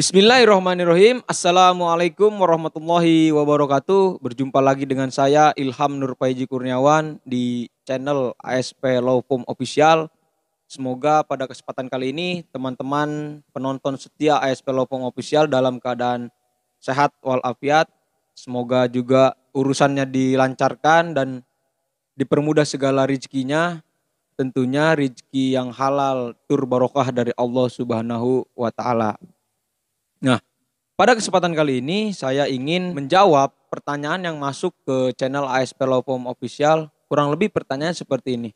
Bismillahirrahmanirrahim. Assalamualaikum warahmatullahi wabarakatuh. Berjumpa lagi dengan saya Ilham Nur Paiji Kurniawan di channel ASP Firm Official. Semoga pada kesempatan kali ini teman-teman penonton setia ASP Firm Official dalam keadaan sehat walafiat. Semoga juga urusannya dilancarkan dan dipermudah segala rezekinya. Tentunya rezeki yang halal tur barokah dari Allah Subhanahu wa taala. Nah, pada kesempatan kali ini saya ingin menjawab pertanyaan yang masuk ke channel ASP Firm Official, kurang lebih pertanyaan seperti ini.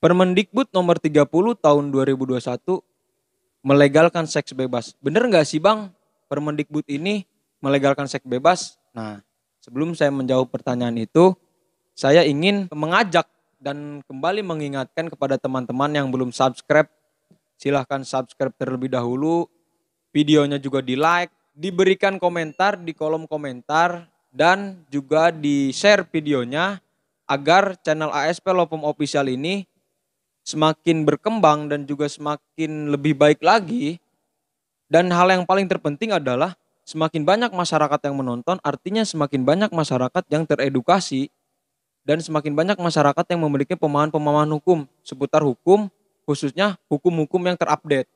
Permendikbud nomor 30 tahun 2021 melegalkan seks bebas. Bener nggak sih Bang, Permendikbud ini melegalkan seks bebas? Nah, sebelum saya menjawab pertanyaan itu, saya ingin mengajak dan kembali mengingatkan kepada teman-teman yang belum subscribe, silahkan subscribe terlebih dahulu Videonya juga di like, diberikan komentar di kolom komentar, dan juga di share videonya agar channel ASP Lopom Official ini semakin berkembang dan juga semakin lebih baik lagi. Dan hal yang paling terpenting adalah semakin banyak masyarakat yang menonton, artinya semakin banyak masyarakat yang teredukasi dan semakin banyak masyarakat yang memiliki pemahaman-pemahaman hukum seputar hukum, khususnya hukum-hukum yang terupdate.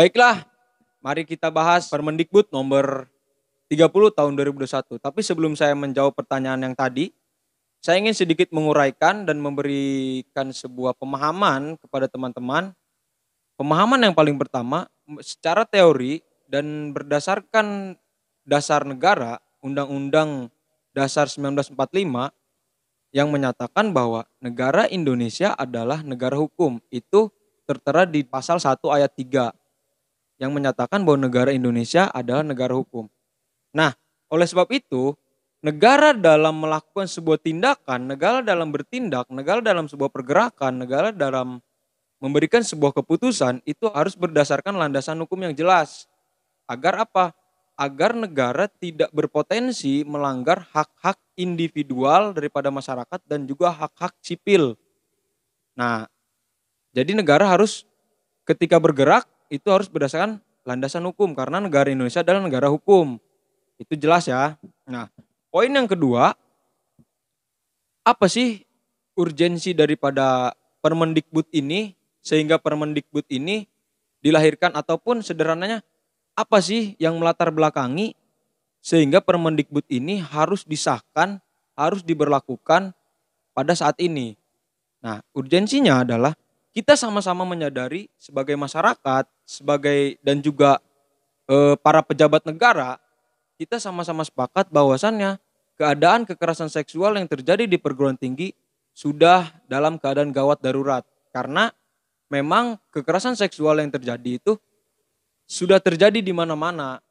Baiklah, mari kita bahas Permendikbud nomor 30 tahun 2021. Tapi sebelum saya menjawab pertanyaan yang tadi, saya ingin sedikit menguraikan dan memberikan sebuah pemahaman kepada teman-teman. Pemahaman yang paling pertama, secara teori dan berdasarkan dasar negara, Undang-Undang Dasar 1945 yang menyatakan bahwa negara Indonesia adalah negara hukum. Itu tertera di pasal 1 ayat 3 yang menyatakan bahwa negara Indonesia adalah negara hukum. Nah, oleh sebab itu, negara dalam melakukan sebuah tindakan, negara dalam bertindak, negara dalam sebuah pergerakan, negara dalam memberikan sebuah keputusan itu harus berdasarkan landasan hukum yang jelas. Agar apa? Agar negara tidak berpotensi melanggar hak-hak individual daripada masyarakat dan juga hak-hak sipil. Nah, jadi negara harus ketika bergerak itu harus berdasarkan landasan hukum karena negara Indonesia adalah negara hukum. Itu jelas ya. Nah, poin yang kedua apa sih urgensi daripada Permendikbud ini sehingga Permendikbud ini dilahirkan ataupun sederhananya apa sih yang melatar belakangi sehingga Permendikbud ini harus disahkan, harus diberlakukan pada saat ini. Nah, urgensinya adalah kita sama-sama menyadari sebagai masyarakat, sebagai dan juga e, para pejabat negara, kita sama-sama sepakat bahwasannya keadaan kekerasan seksual yang terjadi di perguruan tinggi sudah dalam keadaan gawat darurat karena memang kekerasan seksual yang terjadi itu sudah terjadi di mana-mana.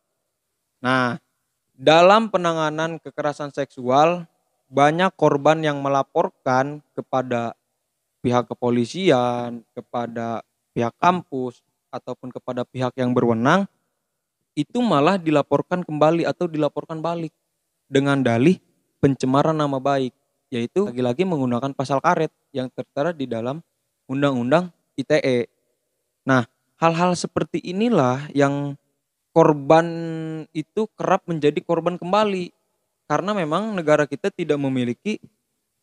Nah, dalam penanganan kekerasan seksual banyak korban yang melaporkan kepada pihak kepolisian, kepada pihak kampus, ataupun kepada pihak yang berwenang, itu malah dilaporkan kembali atau dilaporkan balik dengan dalih pencemaran nama baik, yaitu lagi-lagi menggunakan pasal karet yang tertera di dalam Undang-Undang ITE. Nah, hal-hal seperti inilah yang korban itu kerap menjadi korban kembali karena memang negara kita tidak memiliki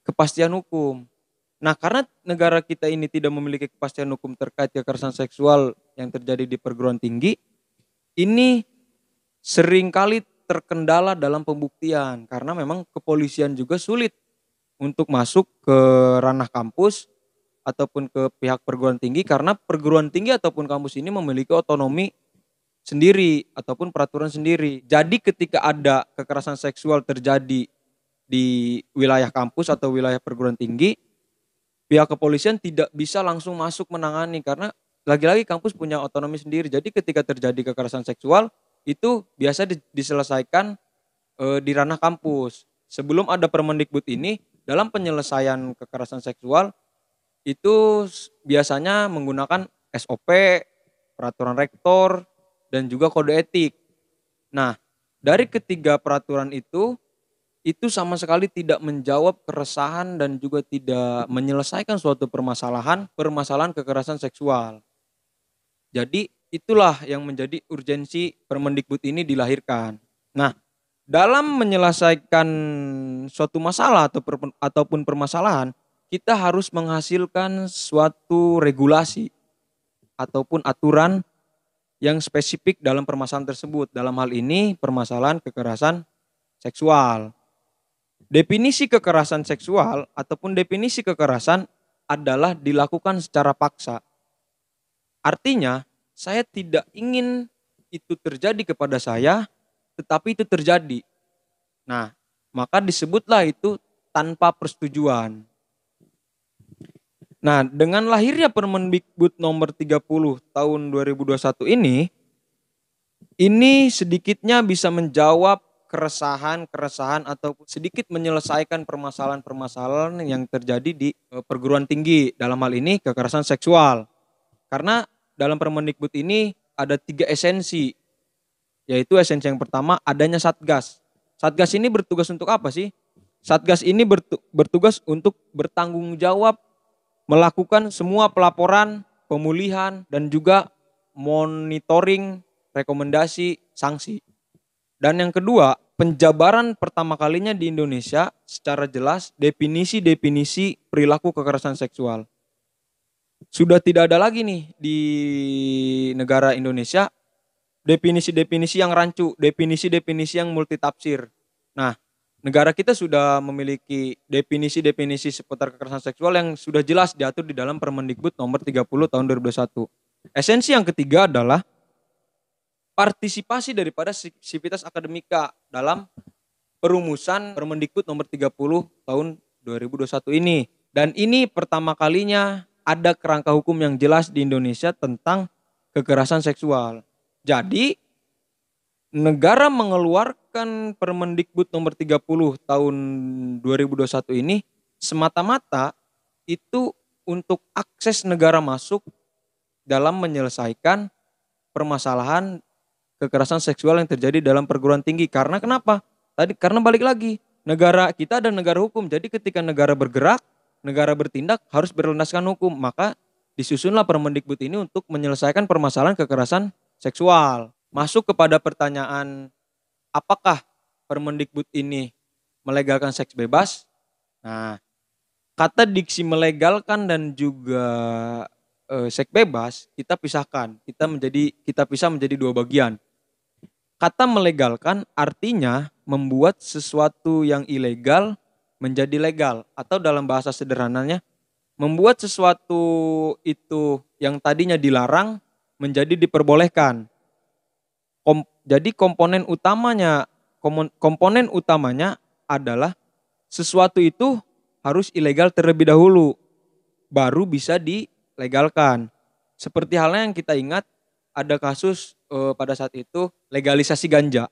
kepastian hukum. Nah, karena negara kita ini tidak memiliki kepastian hukum terkait kekerasan seksual yang terjadi di perguruan tinggi, ini seringkali terkendala dalam pembuktian karena memang kepolisian juga sulit untuk masuk ke ranah kampus ataupun ke pihak perguruan tinggi karena perguruan tinggi ataupun kampus ini memiliki otonomi sendiri ataupun peraturan sendiri. Jadi ketika ada kekerasan seksual terjadi di wilayah kampus atau wilayah perguruan tinggi, pihak kepolisian tidak bisa langsung masuk menangani karena lagi-lagi kampus punya otonomi sendiri. Jadi ketika terjadi kekerasan seksual itu biasa diselesaikan e, di ranah kampus. Sebelum ada Permendikbud ini, dalam penyelesaian kekerasan seksual itu biasanya menggunakan SOP, peraturan rektor, dan juga kode etik. Nah, dari ketiga peraturan itu itu sama sekali tidak menjawab keresahan dan juga tidak menyelesaikan suatu permasalahan, permasalahan kekerasan seksual. Jadi itulah yang menjadi urgensi Permendikbud ini dilahirkan. Nah, dalam menyelesaikan suatu masalah atau ataupun permasalahan, kita harus menghasilkan suatu regulasi ataupun aturan yang spesifik dalam permasalahan tersebut. Dalam hal ini permasalahan kekerasan seksual. Definisi kekerasan seksual ataupun definisi kekerasan adalah dilakukan secara paksa. Artinya, saya tidak ingin itu terjadi kepada saya, tetapi itu terjadi. Nah, maka disebutlah itu tanpa persetujuan. Nah, dengan lahirnya Permendikbud nomor 30 tahun 2021 ini, ini sedikitnya bisa menjawab keresahan-keresahan ataupun sedikit menyelesaikan permasalahan-permasalahan yang terjadi di eh, perguruan tinggi dalam hal ini kekerasan seksual. Karena dalam Permendikbud ini ada tiga esensi, yaitu esensi yang pertama adanya satgas. Satgas ini bertugas untuk apa sih? Satgas ini bertugas untuk bertanggung jawab melakukan semua pelaporan, pemulihan, dan juga monitoring rekomendasi sanksi. Dan yang kedua, penjabaran pertama kalinya di Indonesia secara jelas definisi-definisi perilaku kekerasan seksual. Sudah tidak ada lagi nih di negara Indonesia definisi-definisi yang rancu, definisi-definisi yang multitafsir. Nah, negara kita sudah memiliki definisi-definisi seputar kekerasan seksual yang sudah jelas diatur di dalam Permendikbud nomor 30 tahun 2021. Esensi yang ketiga adalah partisipasi daripada sivitas akademika dalam perumusan Permendikbud nomor 30 tahun 2021 ini. Dan ini pertama kalinya ada kerangka hukum yang jelas di Indonesia tentang kekerasan seksual. Jadi negara mengeluarkan Permendikbud nomor 30 tahun 2021 ini semata-mata itu untuk akses negara masuk dalam menyelesaikan permasalahan kekerasan seksual yang terjadi dalam perguruan tinggi. Karena kenapa? Tadi karena balik lagi, negara kita dan negara hukum. Jadi ketika negara bergerak, negara bertindak harus berlandaskan hukum. Maka disusunlah Permendikbud ini untuk menyelesaikan permasalahan kekerasan seksual. Masuk kepada pertanyaan apakah Permendikbud ini melegalkan seks bebas? Nah, kata diksi melegalkan dan juga eh, seks bebas kita pisahkan. Kita menjadi kita pisah menjadi dua bagian. Kata melegalkan artinya membuat sesuatu yang ilegal menjadi legal atau dalam bahasa sederhananya membuat sesuatu itu yang tadinya dilarang menjadi diperbolehkan. Kom, jadi komponen utamanya komponen utamanya adalah sesuatu itu harus ilegal terlebih dahulu baru bisa dilegalkan. Seperti halnya yang kita ingat ada kasus Eh, pada saat itu legalisasi ganja.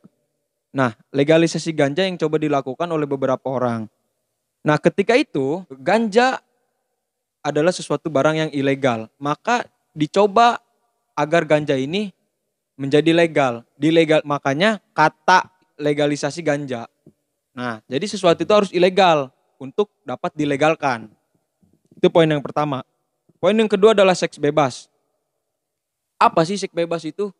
Nah, legalisasi ganja yang coba dilakukan oleh beberapa orang. Nah, ketika itu ganja adalah sesuatu barang yang ilegal, maka dicoba agar ganja ini menjadi legal. Dilegal makanya kata legalisasi ganja. Nah, jadi sesuatu itu harus ilegal untuk dapat dilegalkan. Itu poin yang pertama. Poin yang kedua adalah seks bebas. Apa sih seks bebas itu?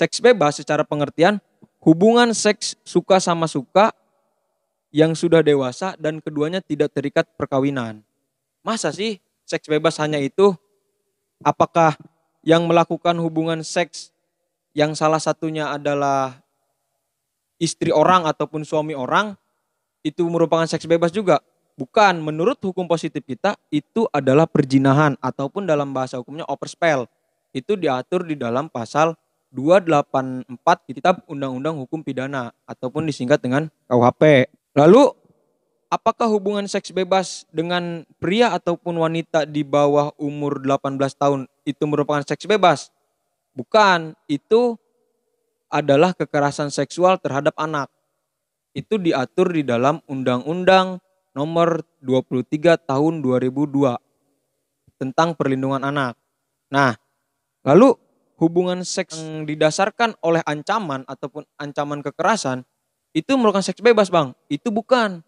Seks bebas secara pengertian hubungan seks suka sama suka yang sudah dewasa dan keduanya tidak terikat perkawinan. Masa sih seks bebas hanya itu? Apakah yang melakukan hubungan seks yang salah satunya adalah istri orang ataupun suami orang itu merupakan seks bebas juga? Bukan, menurut hukum positif kita itu adalah perjinahan ataupun dalam bahasa hukumnya overspell. Itu diatur di dalam pasal 284 Kitab Undang-Undang Hukum Pidana ataupun disingkat dengan KUHP. Lalu apakah hubungan seks bebas dengan pria ataupun wanita di bawah umur 18 tahun itu merupakan seks bebas? Bukan, itu adalah kekerasan seksual terhadap anak. Itu diatur di dalam Undang-Undang Nomor 23 Tahun 2002 tentang perlindungan anak. Nah, lalu hubungan seks yang didasarkan oleh ancaman ataupun ancaman kekerasan itu merupakan seks bebas bang itu bukan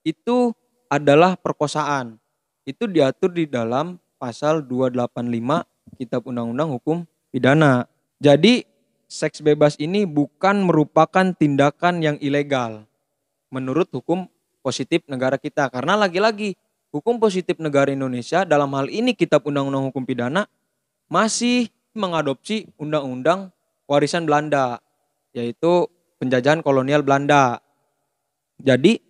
itu adalah perkosaan itu diatur di dalam pasal 285 kitab undang-undang hukum pidana jadi seks bebas ini bukan merupakan tindakan yang ilegal menurut hukum positif negara kita karena lagi-lagi hukum positif negara Indonesia dalam hal ini kitab undang-undang hukum pidana masih mengadopsi undang-undang warisan Belanda, yaitu penjajahan kolonial Belanda. Jadi,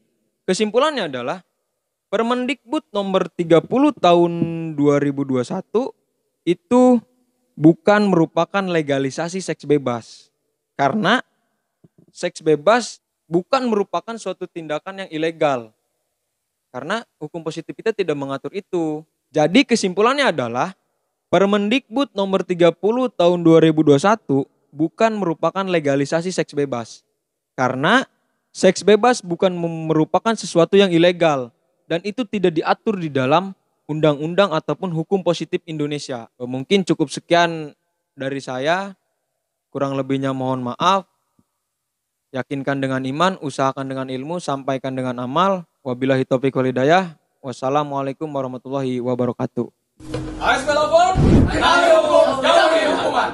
kesimpulannya adalah Permendikbud nomor 30 tahun 2021 itu bukan merupakan legalisasi seks bebas. Karena seks bebas bukan merupakan suatu tindakan yang ilegal. Karena hukum positif kita tidak mengatur itu. Jadi kesimpulannya adalah Permendikbud nomor 30 tahun 2021 bukan merupakan legalisasi seks bebas. Karena seks bebas bukan merupakan sesuatu yang ilegal dan itu tidak diatur di dalam undang-undang ataupun hukum positif Indonesia. Eh, mungkin cukup sekian dari saya. Kurang lebihnya mohon maaf. Yakinkan dengan iman, usahakan dengan ilmu, sampaikan dengan amal. Wabillahi taufiq walidayah. Wassalamualaikum warahmatullahi wabarakatuh. Harus melawan, kami hukum, jauhi hukuman.